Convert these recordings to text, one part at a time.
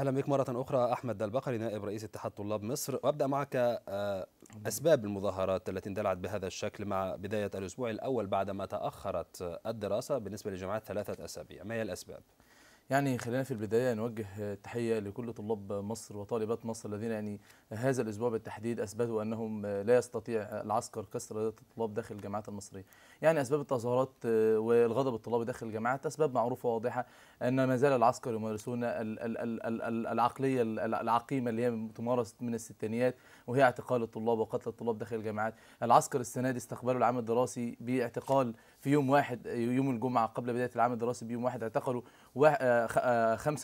اهلا بك مره اخرى احمد البقري نائب رئيس اتحاد طلاب مصر وابدا معك آه، اسباب المظاهرات التي اندلعت بهذا الشكل مع بدايه الاسبوع الاول بعدما تاخرت الدراسه بالنسبه للجامعات ثلاثه اسابيع ما هي الاسباب؟ يعني خلينا في البداية نوجه تحية لكل طلاب مصر وطالبات مصر الذين يعني هذا الأسبوع بالتحديد أثبتوا أنهم لا يستطيع العسكر كسر الطلاب داخل الجامعات المصرية يعني أسباب التظاهرات آه، والغضب الطلابي داخل الجامعات أسباب معروفة وواضحة أن ما زال العسكر يمارسون العقلية العقيمة اللي هي تمارس من الستينيات وهي اعتقال الطلاب وقتل الطلاب داخل الجامعات العسكر السنة دي استقبلوا العام الدراسي باعتقال في يوم واحد يوم الجمعة قبل بداية العام الدراسي بيوم واحد اعتقلوا 85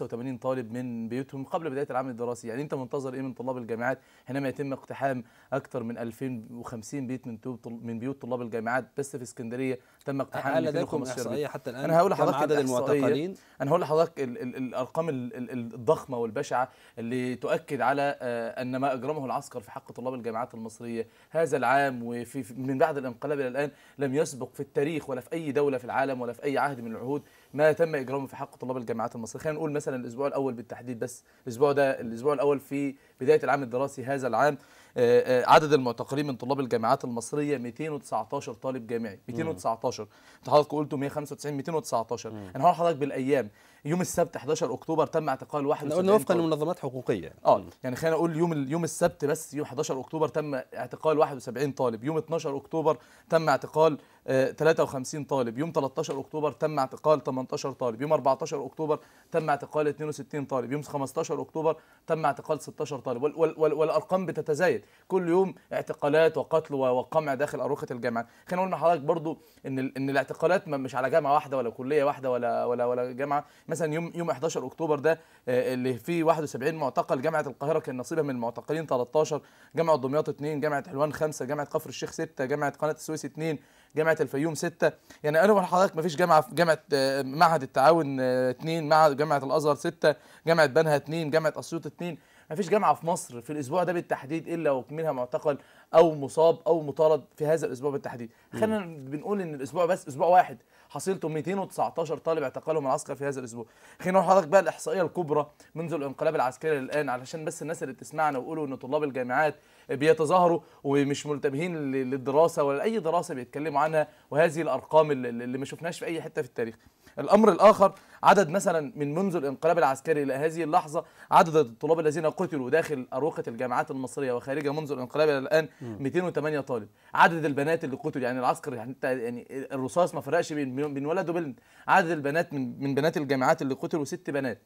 آه، آه، طالب من بيوتهم قبل بدايه العام الدراسي يعني انت منتظر ايه من طلاب الجامعات حينما يتم اقتحام اكثر من 2050 بيت من من بيوت طلاب الجامعات بس في اسكندريه تم اقتحام هل لديكم احصائيه حتى الان انا هقول لحضرتك عدد المعتقلين انا هقول لحضرتك الارقام الضخمه والبشعه اللي تؤكد على آه، ان ما اجرمه العسكر في حق طلاب الجامعات المصريه هذا العام وفي من بعد الانقلاب الى الان لم يسبق في التاريخ ولا في اي دوله في العالم ولا في اي عهد من العهود ما تم اجرامه في حق طلاب الجامعات المصريه خلينا نقول مثلا الاسبوع الاول بالتحديد بس الاسبوع ده الاسبوع الاول في بدايه العام الدراسي هذا العام آه، آه، عدد المعتقلين من طلاب الجامعات المصريه 219 طالب جامعي 219 انت حضرتك قلت 195 219 انا هقول لحضرتك بالايام يوم السبت 11 اكتوبر تم اعتقال 71 قلنا وفقا لمنظمات حقوقيه اه يعني خلينا نقول يوم يوم السبت بس يوم 11 اكتوبر تم اعتقال 71 طالب يوم 12 اكتوبر تم اعتقال 53 آه، طالب يوم 13 اكتوبر تم اعتقال 18 طالب يوم 14 اكتوبر تم اعتقال 62 طالب يوم 15 اكتوبر تم اعتقال 16 طالب والارقام بتتزايد كل يوم اعتقالات وقتل وقمع داخل اروقه الجامعات خلينا نقول لحضرتك برضو ان ان الاعتقالات مش على جامعه واحده ولا كليه واحده ولا ولا ولا جامعه مثلا يوم يوم 11 اكتوبر ده آه، اللي فيه 71 معتقل جامعه القاهره كان نصيبها من المعتقلين 13 جامعه دمياط 2 جامعه حلوان 5 جامعه كفر الشيخ 6 جامعه قناه السويس 2 جامعه الفيوم 6 يعني انا بقول ما فيش جامعه جامعه آه، معهد التعاون 2 آه، معهد جامعه الازهر 6 جامعه بنها 2 جامعه اسيوط 2 ما فيش جامعه في مصر في الاسبوع ده بالتحديد الا ومنها معتقل او مصاب او مطارد في هذا الاسبوع بالتحديد خلينا بنقول ان الاسبوع بس اسبوع واحد حصيلته 219 طالب اعتقلهم العسكر في هذا الاسبوع خلينا نروح حضرتك بقى الاحصائيه الكبرى منذ الانقلاب العسكري للان علشان بس الناس اللي بتسمعنا ويقولوا ان طلاب الجامعات بيتظاهروا ومش منتبهين للدراسه ولا اي دراسه بيتكلموا عنها وهذه الارقام اللي ما شفناهاش في اي حته في التاريخ الامر الاخر عدد مثلا من منذ الانقلاب العسكري الى هذه اللحظه عدد الطلاب الذين قتلوا داخل اروقه الجامعات المصريه وخارجها منذ الانقلاب الى الان 208 طالب عدد البنات اللي قتلوا يعني العسكر يعني, يعني الرصاص ما فرقش بين بين ولد وبنت عدد البنات من, من بنات الجامعات اللي قتلوا ست بنات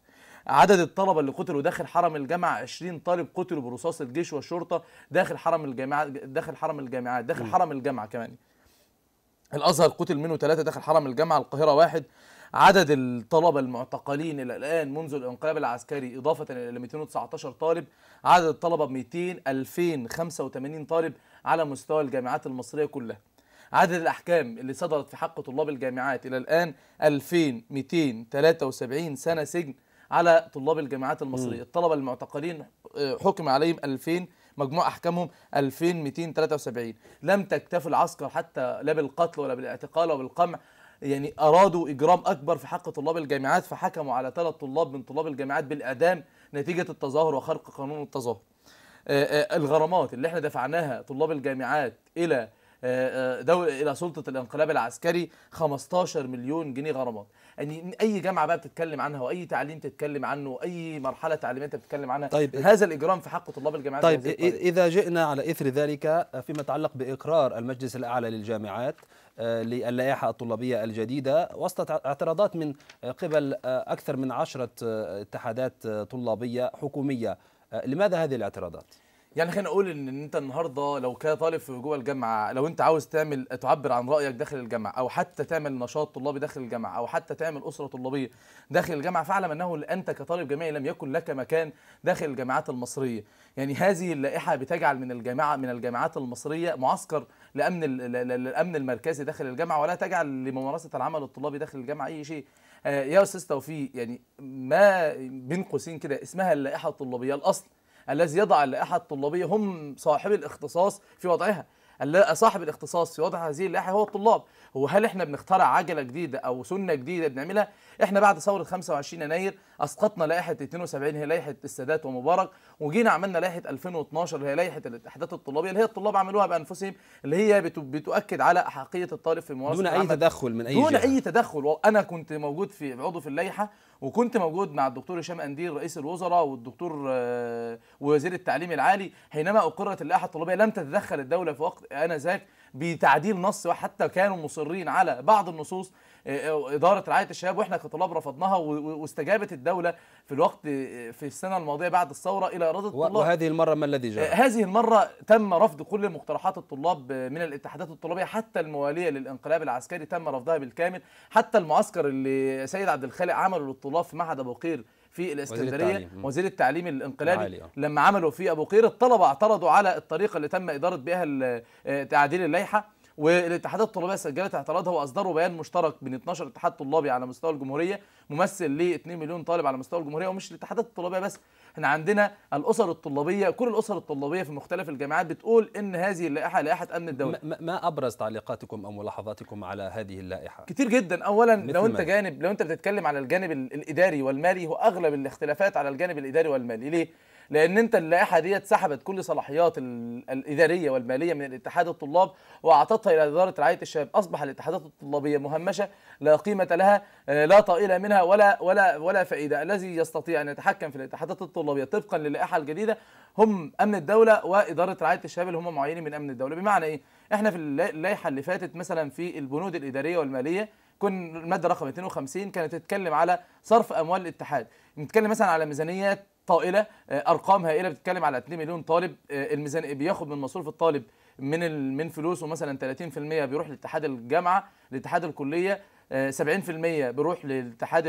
عدد الطلبة اللي قتلوا داخل حرم الجامعة 20 طالب قتلوا برصاص الجيش والشرطة داخل حرم الجامعة داخل حرم الجامعات داخل حرم الجامعة كمان الأزهر قتل منه ثلاثة داخل حرم الجامعة القاهرة واحد عدد الطلبة المعتقلين إلى الآن منذ الانقلاب العسكري إضافة إلى 219 طالب عدد الطلبة 200 2085 طالب على مستوى الجامعات المصرية كلها عدد الأحكام اللي صدرت في حق طلاب الجامعات إلى الآن 2273 سنة سجن على طلاب الجامعات المصرية الطلبة المعتقلين حكم عليهم 2000 مجموع احكامهم 2273 لم تكتف العسكر حتى لا بالقتل ولا بالاعتقال ولا بالقمع يعني ارادوا اجرام اكبر في حق طلاب الجامعات فحكموا على ثلاث طلاب من طلاب الجامعات بالاعدام نتيجه التظاهر وخرق قانون التظاهر. آه، آه، الغرامات اللي احنا دفعناها طلاب الجامعات الى آه، آه، دول الى سلطه الانقلاب العسكري 15 مليون جنيه غرامات يعني اي جامعه بقى بتتكلم عنها واي تعليم تتكلم عنه اي مرحله تعليميه انت بتتكلم عنها طيب هذا الاجرام في حق طلاب الجامعات طيب اذا جئنا على اثر ذلك فيما يتعلق باقرار المجلس الاعلى للجامعات آه، للائحة الطلابية الجديدة وسط اعتراضات من قبل أكثر من عشرة اتحادات طلابية حكومية لماذا هذه الاعتراضات؟ يعني خلينا نقول ان انت النهارده لو كطالب في جوه الجامعه لو انت عاوز تعمل تعبر عن رايك داخل الجامعه او حتى تعمل نشاط طلابي داخل الجامعه او حتى تعمل اسره طلابيه داخل الجامعه فاعلم انه انت كطالب جامعي لم يكن لك مكان داخل الجامعات المصريه يعني هذه اللائحه بتجعل من الجامعه من الجامعات المصريه معسكر لامن الامن المركزي داخل الجامعه ولا تجعل لممارسه العمل الطلابي داخل الجامعه اي شيء آه، يا استاذ توفيق يعني ما بين قوسين كده اسمها اللائحه الطلابيه الاصل الذي يضع اللائحة الطلابية هم صاحب الاختصاص في وضعها صاحب الاختصاص في وضع هذه اللائحه هو الطلاب هو هل احنا بنخترع عجله جديده او سنه جديده بنعملها احنا بعد ثوره 25 يناير اسقطنا لائحه 72 هي لائحه السادات ومبارك وجينا عملنا لائحه 2012 هي لائحه الاتحادات الطلابيه اللي هي الطلاب عملوها بانفسهم اللي هي بتؤكد على احقيه الطالب في ممارسه دون اي تدخل من اي دون جهة. اي تدخل انا كنت موجود في عضو في اللائحه وكنت موجود مع الدكتور هشام انديل رئيس الوزراء والدكتور آه، وزير التعليم العالي حينما اقرت اللائحه الطلابيه لم تتدخل الدوله في وقت انذاك بتعديل نص وحتى كانوا مصرين على بعض النصوص آه، آه، اداره رعايه الشباب واحنا كطلاب رفضناها واستجابت الدوله في الوقت آه، في السنه الماضيه بعد الثوره الى اراده الطلاب وهذه المره ما الذي جرى؟ هذه المره تم رفض كل مقترحات الطلاب من الاتحادات الطلابيه حتى المواليه للانقلاب العسكري تم رفضها بالكامل حتى المعسكر اللي سيد عبد الخالق عمله للطلاب في معهد ابو قير في الاسكندريه وزير التعليم الانقلابي آه. لما عملوا في ابو قير الطلبه اعترضوا على الطريقه اللي تم اداره بها آه، تعديل اللائحه والاتحادات الطلابيه سجلت اعتراضها واصدروا بيان مشترك بين 12 اتحاد طلابي على مستوى الجمهوريه ممثل ل 2 مليون طالب على مستوى الجمهوريه ومش الاتحادات الطلابيه بس احنا عندنا الاسر الطلابيه كل الاسر الطلابيه في مختلف الجامعات بتقول ان هذه اللائحه لائحه امن الدوله ما ما ابرز تعليقاتكم او ملاحظاتكم على هذه اللائحه كتير جدا اولا لو انت جانب لو انت بتتكلم على الجانب الاداري والمالي هو اغلب الاختلافات على الجانب الاداري والمالي ليه لان انت اللائحه ديت سحبت كل صلاحيات الاداريه والماليه من الاتحاد الطلاب واعطتها الى اداره رعايه الشباب اصبح الاتحادات الطلابيه مهمشه لا قيمه لها آه، لا طائله منها ولا ولا ولا فائده الذي يستطيع ان يتحكم في الاتحادات الطلابيه طبقا للائحه الجديده هم امن الدوله واداره رعايه الشباب اللي هم معينين من امن الدوله بمعنى ايه احنا في اللائحه اللي فاتت مثلا في البنود الاداريه والماليه كن الماده رقم 52 كانت تتكلم على صرف اموال الاتحاد بنتكلم مثلا على ميزانيات طائله آه، ارقام هائله بتتكلم على 2 مليون طالب آه، الميزان بياخد من مصروف الطالب من من فلوسه مثلا 30% بيروح لاتحاد الجامعه لاتحاد الكليه 70% بيروح للاتحاد 70%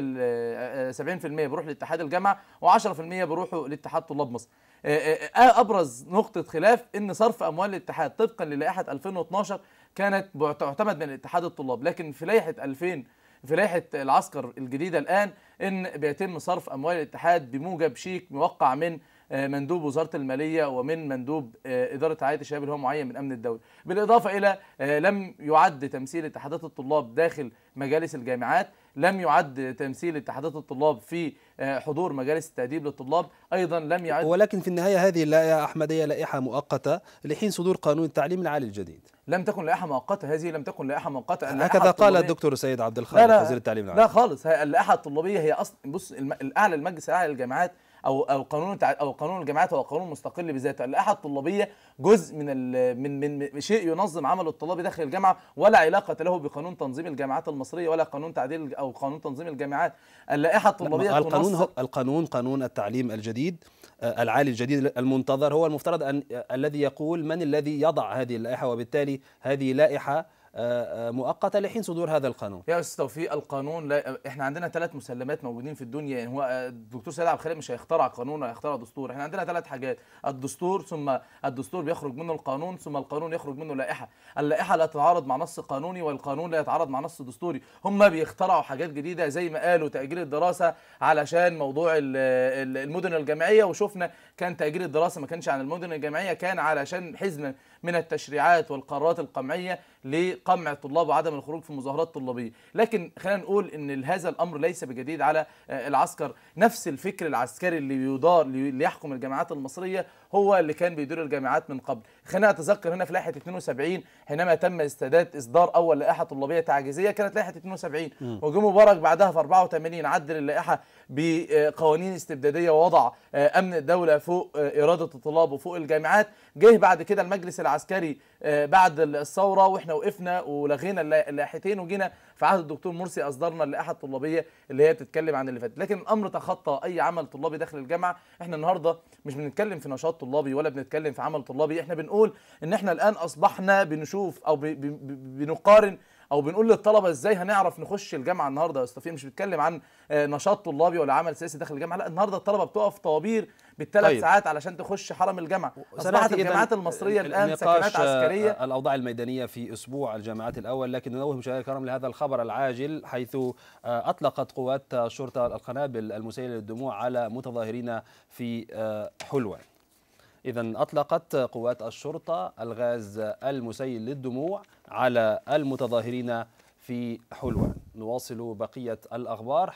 بيروح لاتحاد الجامعه و10% بيروحوا لاتحاد طلاب مصر آه، ابرز نقطه خلاف ان صرف اموال الاتحاد طبقا للائحه 2012 كانت تعتمد من اتحاد الطلاب لكن في لائحه 2000 في لائحه العسكر الجديده الان ان بيتم صرف اموال الاتحاد بموجب شيك موقع من آه، مندوب وزاره الماليه ومن مندوب آه، اداره رعايه الشباب اللي هو معين من امن الدوله بالاضافه الى آه، لم يعد تمثيل اتحادات الطلاب داخل مجالس الجامعات لم يعد تمثيل اتحادات الطلاب في آه، حضور مجالس التأديب للطلاب أيضا لم يعد ولكن في النهاية هذه اللائحة يا أحمد هي لائحة مؤقتة لحين صدور قانون التعليم العالي الجديد لم تكن لائحه مؤقته هذه لم تكن لائحه مؤقته هكذا قال الدكتور سيد عبد الخالق وزير التعليم العالي لا خالص اللائحه الطلابيه هي اصلا بص الاعلى المجلس الاعلى للجامعات او او قانون او قانون الجامعات هو قانون مستقل بذاته اللائحه الطلابيه جزء من من من شيء ينظم عمل الطلاب داخل الجامعه ولا علاقه له بقانون تنظيم الجامعات المصريه ولا قانون تعديل او قانون تنظيم الجامعات اللائحه الطلابيه القانون هو القانون قانون التعليم الجديد آه، العالي الجديد المنتظر هو المفترض ان الذي يقول من الذي يضع هذه اللائحه وبالتالي هذه لائحه مؤقته لحين صدور هذا القانون. يا استاذ توفيق القانون لا احنا عندنا ثلاث مسلمات موجودين في الدنيا يعني هو الدكتور سيد عبد الخالق مش هيخترع قانون ولا هيخترع دستور، احنا عندنا ثلاث حاجات الدستور ثم الدستور بيخرج منه القانون ثم القانون يخرج منه لائحه، اللائحه لا تتعارض مع نص قانوني والقانون لا يتعارض مع نص دستوري، هم بيخترعوا حاجات جديده زي ما قالوا تاجيل الدراسه علشان موضوع المدن الجامعيه وشفنا كان تأجيل الدراسة ما كانش عن المدن الجامعية كان علشان حزمة من التشريعات والقرارات القمعية لقمع الطلاب وعدم الخروج في مظاهرات طلابية لكن خلينا نقول ان هذا الامر ليس بجديد على آه، العسكر نفس الفكر العسكري اللي يدار اللي يحكم الجامعات المصرية هو اللي كان بيدير الجامعات من قبل خلينا اتذكر هنا في لائحة 72 حينما تم استعداد اصدار اول لائحة طلابية تعجيزية كانت لائحة 72 وجم مبارك بعدها في 84 عدل اللائحة بقوانين استبداديه ووضع آه، امن الدوله فوق آه، اراده الطلاب وفوق الجامعات جه بعد كده المجلس العسكري آه، بعد الثوره واحنا وقفنا ولغينا اللائحتين وجينا في عهد الدكتور مرسي اصدرنا اللائحه الطلابيه اللي هي بتتكلم عن اللي فات لكن الامر تخطى اي عمل طلابي داخل الجامعه احنا النهارده مش بنتكلم في نشاط طلابي ولا بنتكلم في عمل طلابي احنا بنقول ان احنا الان اصبحنا بنشوف او بنقارن او بنقول للطلبه ازاي هنعرف نخش الجامعه النهارده يا استاذ مش بتكلم عن آه، نشاط طلابي ولا عمل سياسي داخل الجامعه لا النهارده الطلبه بتقف طوابير بالثلاث طيب. ساعات علشان تخش حرم الجامعه اصبحت الجامعات المصريه الان سكنات عسكريه آه، الاوضاع الميدانيه في اسبوع الجامعات الاول لكن ننوه مشاهدي الكرام لهذا الخبر العاجل حيث آه، اطلقت قوات الشرطه القنابل المسيله للدموع على متظاهرين في حلوان إذا أطلقت قوات الشرطة الغاز المسيل للدموع على المتظاهرين في حلوان نواصل بقية الأخبار